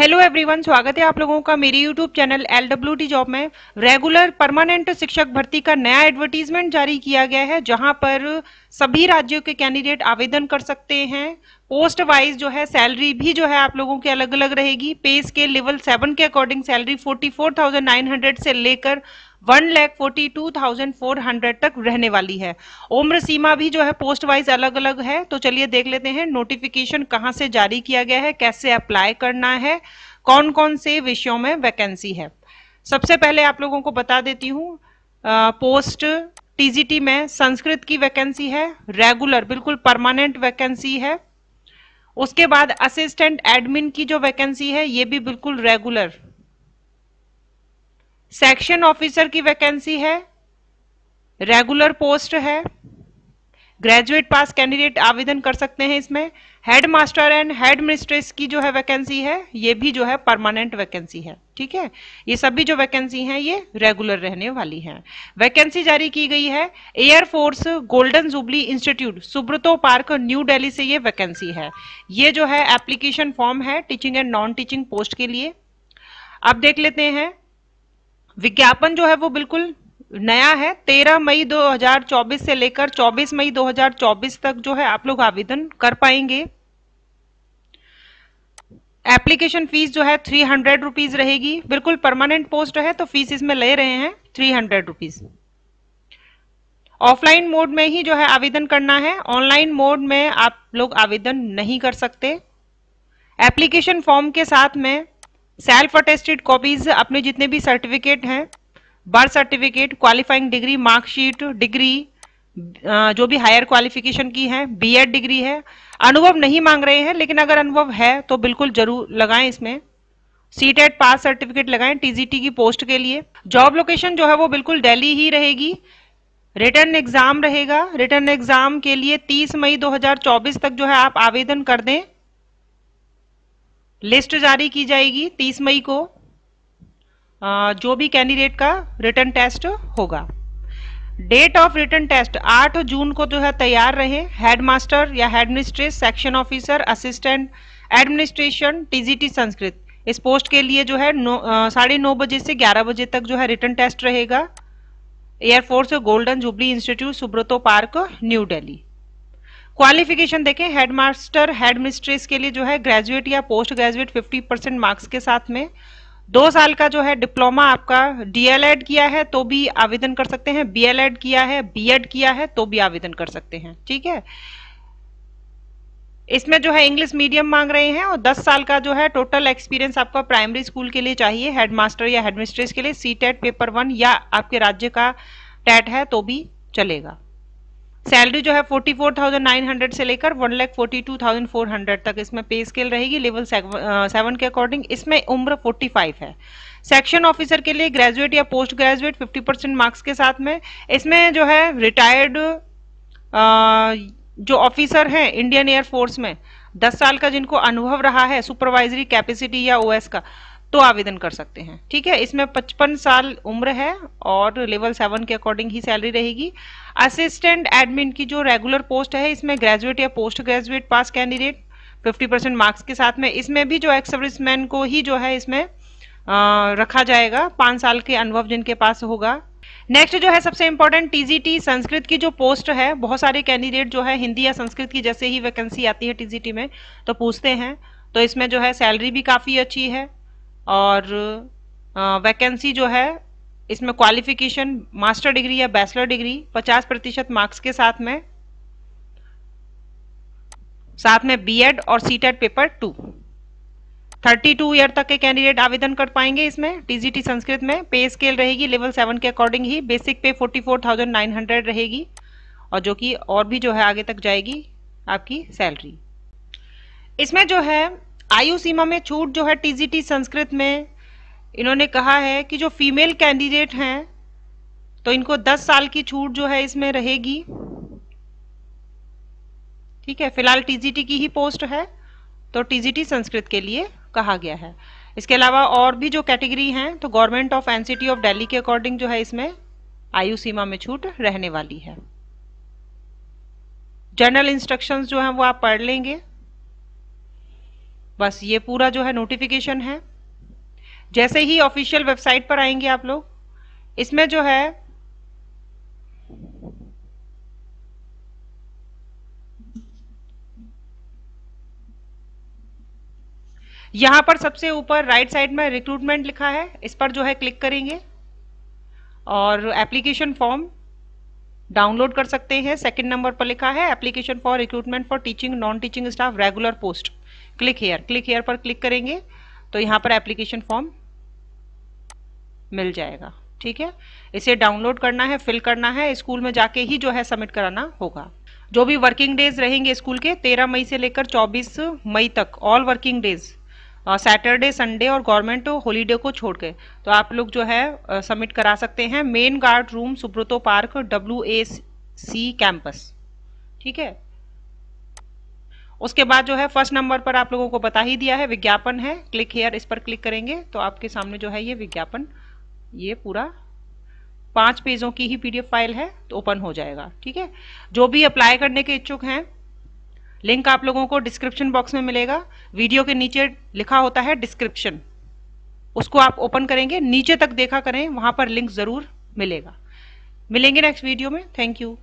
hello everyone स्वागत है आप लोगों का मेरी YouTube channel L W T job में रेगुलर परमानेंट शिक्षक भर्ती का नया एडवर्टीजमेंट जारी किया गया है जहां पर सभी राज्यों के कैंडिडेट आवेदन कर सकते हैं पोस्ट वाइज जो है सैलरी भी जो है आप लोगों की अलग अलग रहेगी पे स्केल लेवल सेवन के अकॉर्डिंग सैलरी फोर्टी से लेकर one lakh forty two thousand four hundred तक रहने वाली है उम्र सीमा भी जो है पोस्ट वाइज अलग अलग है तो चलिए देख लेते हैं नोटिफिकेशन कहाँ से जारी किया गया है कैसे अप्लाई करना है कौन कौन से विषयों में वैकेंसी है सबसे पहले आप लोगों को बता देती हूँ पोस्ट टीजीटी में संस्कृत की वैकेंसी है रेगुलर बिल्कुल परमानेंट वैकेंसी है उसके बाद असिस्टेंट एडमिन की जो वैकेंसी है ये भी बिल्कुल रेगुलर सेक्शन ऑफिसर की वैकेंसी है रेगुलर पोस्ट है ग्रेजुएट पास कैंडिडेट आवेदन कर सकते हैं इसमें head master and head mistress की जो है वैकेंसी है ये भी जो है परमानेंट वैकेंसी है ठीक है ये सभी जो वैकेंसी हैं ये रेगुलर रहने वाली हैं वैकेंसी जारी की गई है air force golden jubilee institute Subroto park new Delhi से ये वैकेंसी है ये जो है एप्लीकेशन फॉर्म है teaching and non teaching post के लिए अब देख लेते हैं विज्ञापन जो है वो बिल्कुल नया है 13 मई 2024 से लेकर 24 मई 2024 तक जो है आप लोग आवेदन कर पाएंगे एप्लीकेशन फीस जो है थ्री हंड्रेड रुपीज रहेगी बिल्कुल परमानेंट पोस्ट है तो फीस इसमें ले रहे हैं three hundred rupees offline mode में ही जो है आवेदन करना है ऑनलाइन मोड में आप लोग आवेदन नहीं कर सकते एप्लीकेशन फॉर्म के साथ में सेल्फ अटेस्टेड कॉपीज अपने जितने भी सर्टिफिकेट हैं birth certificate qualifying degree marksheet degree जो भी हायर क्वालिफिकेशन की है बीएड डिग्री है अनुभव नहीं मांग रहे हैं लेकिन अगर अनुभव है तो बिल्कुल जरूर लगाएं इसमें सी टेट पास सर्टिफिकेट लगाएं टीजीटी की पोस्ट के लिए जॉब लोकेशन जो है वो बिल्कुल दिल्ली ही रहेगी रिटर्न एग्जाम रहेगा रिटर्न एग्जाम के लिए 30 मई 2024 तक जो है आप आवेदन कर दें लिस्ट जारी की जाएगी 30 मई को जो भी कैंडिडेट का रिटर्न टेस्ट होगा डेट ऑफ रिटर्न टेस्ट 8 जून को जो है तैयार रहे हेडमास्टर या head section officer assistant administration TGT Sanskrit इस पोस्ट के लिए जो है साढ़े नौ बजे से ग्यारह बजे तक जो है रिटर्न टेस्ट रहेगा air force golden jubilee institute Subroto park new Delhi qualification देखें हेड मास्टर हेड मिस्ट्रेस के लिए जो है ग्रेजुएट या पोस्ट ग्रेजुएट 50 परसेंट मार्क्स के साथ में दो साल का जो है डिप्लोमा आपका डीएलएड किया है तो भी आवेदन कर सकते हैं बीएलएड किया है बीएड किया है तो भी आवेदन कर सकते हैं ठीक है इसमें जो है इंग्लिश मीडियम मांग रहे हैं और 10 साल का जो है टोटल एक्सपीरियंस आपका प्राइमरी स्कूल के लिए चाहिए हेडमास्टर या हेडमिस्ट्रेस के लिए सी टेट पेपर वन या आपके राज्य का टेट e है तो भी चलेगा सैलरी जो है 44,900 से लेकर 1,42,400 तक इसमें पे स्केल रहेगी लेवल सेवन के अकॉर्डिंग इसमें उम्र 45 है सेक्शन ऑफिसर के लिए ग्रेजुएट या पोस्ट ग्रेजुएट 50 परसेंट मार्क्स के साथ में इसमें जो है रिटायर्ड जो ऑफिसर हैं इंडियन एयरफोर्स में 10 साल का जिनको अनुभव रहा है सुपरवाइजरी कैपेसिटी या ओएस का तो आवेदन कर सकते हैं ठीक है इसमें पचपन साल उम्र है और लेवल सेवन के अकॉर्डिंग ही सैलरी रहेगी असिस्टेंट एडमिन की जो रेगुलर पोस्ट है इसमें ग्रेजुएट या post graduate pass candidate 50 percent marks के साथ में इसमें भी जो एक्स सर्विसमैन को ही जो है इसमें आ, रखा जाएगा पाँच साल के अनुभव जिनके पास होगा नेक्स्ट जो है सबसे इंपॉर्टेंट टी संस्कृत की जो पोस्ट है बहुत सारे कैंडिडेट जो है हिंदी या संस्कृत की जैसे ही वैकेंसी आती है टीजीटी में तो पूछते हैं तो इसमें जो है सैलरी भी काफ़ी अच्छी है और वैकेंसी जो है इसमें क्वालिफिकेशन मास्टर डिग्री या बैचलर डिग्री 50 प्रतिशत मार्क्स के साथ में साथ में बीएड और सीटेट पेपर टू 32 ईयर तक के कैंडिडेट आवेदन कर पाएंगे इसमें टीजीटी संस्कृत में पे स्केल रहेगी लेवल सेवन के अकॉर्डिंग ही बेसिक पे 44,900 रहेगी और जो कि और भी जो है आगे तक जाएगी आपकी सैलरी इसमें जो है आयु सीमा में छूट जो है टीजीटी संस्कृत में इन्होंने कहा है कि जो फीमेल कैंडिडेट हैं तो इनको 10 साल की छूट जो है इसमें रहेगी ठीक है फिलहाल टीजीटी की ही पोस्ट है तो टीजीटी संस्कृत के लिए कहा गया है इसके अलावा और भी जो कैटेगरी हैं तो government of NCT of Delhi के अकॉर्डिंग जो है इसमें आयु सीमा में छूट रहने वाली है जनरल इंस्ट्रक्शंस जो हैं वो आप पढ़ लेंगे बस ये पूरा जो है नोटिफिकेशन है जैसे ही ऑफिशियल वेबसाइट पर आएंगे आप लोग इसमें जो है यहां पर सबसे ऊपर राइट साइड में रिक्रूटमेंट लिखा है इस पर जो है क्लिक करेंगे और एप्लीकेशन फॉर्म डाउनलोड कर सकते हैं सेकंड नंबर पर लिखा है application for recruitment for teaching non teaching staff regular post click here click here पर क्लिक करेंगे तो यहाँ पर एप्लीकेशन फॉर्म मिल जाएगा ठीक है इसे डाउनलोड करना है फिल करना है स्कूल में जाके ही जो है सबमिट कराना होगा जो भी वर्किंग डेज रहेंगे स्कूल के 13 मई से लेकर 24 मई तक all working days Saturday Sunday और गवर्नमेंट हॉलीडे को छोड़ के तो आप लोग जो है सबमिट uh, करा सकते हैं main guard room Subroto park W A C campus ठीक है उसके बाद जो है फर्स्ट नंबर पर आप लोगों को बता ही दिया है विज्ञापन है क्लिक हेयर इस पर क्लिक करेंगे तो आपके सामने जो है ये विज्ञापन ये पूरा पांच पेजों की ही पीडीएफ फाइल है तो ओपन हो जाएगा ठीक है जो भी अप्लाई करने के इच्छुक हैं लिंक आप लोगों को डिस्क्रिप्शन बॉक्स में मिलेगा वीडियो के नीचे लिखा होता है डिस्क्रिप्शन उसको आप ओपन करेंगे नीचे तक देखा करें वहां पर लिंक जरूर मिलेगा मिलेंगे नेक्स्ट वीडियो में थैंक यू